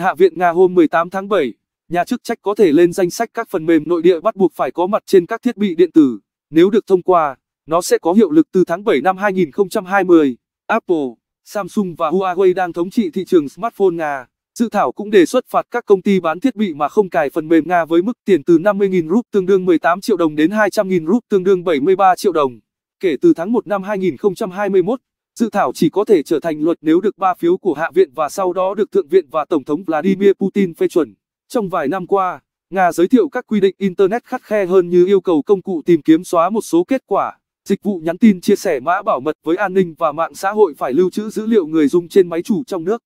Hạ viện Nga hôm 18 tháng 7, nhà chức trách có thể lên danh sách các phần mềm nội địa bắt buộc phải có mặt trên các thiết bị điện tử. Nếu được thông qua, nó sẽ có hiệu lực từ tháng 7 năm 2020. Apple, Samsung và Huawei đang thống trị thị trường smartphone Nga. Dự thảo cũng đề xuất phạt các công ty bán thiết bị mà không cài phần mềm Nga với mức tiền từ 50.000 rúp tương đương 18 triệu đồng đến 200.000 rúp tương đương 73 triệu đồng. Kể từ tháng 1 năm 2021, Dự thảo chỉ có thể trở thành luật nếu được 3 phiếu của Hạ viện và sau đó được Thượng viện và Tổng thống Vladimir Putin phê chuẩn. Trong vài năm qua, Nga giới thiệu các quy định Internet khắt khe hơn như yêu cầu công cụ tìm kiếm xóa một số kết quả, dịch vụ nhắn tin chia sẻ mã bảo mật với an ninh và mạng xã hội phải lưu trữ dữ liệu người dùng trên máy chủ trong nước.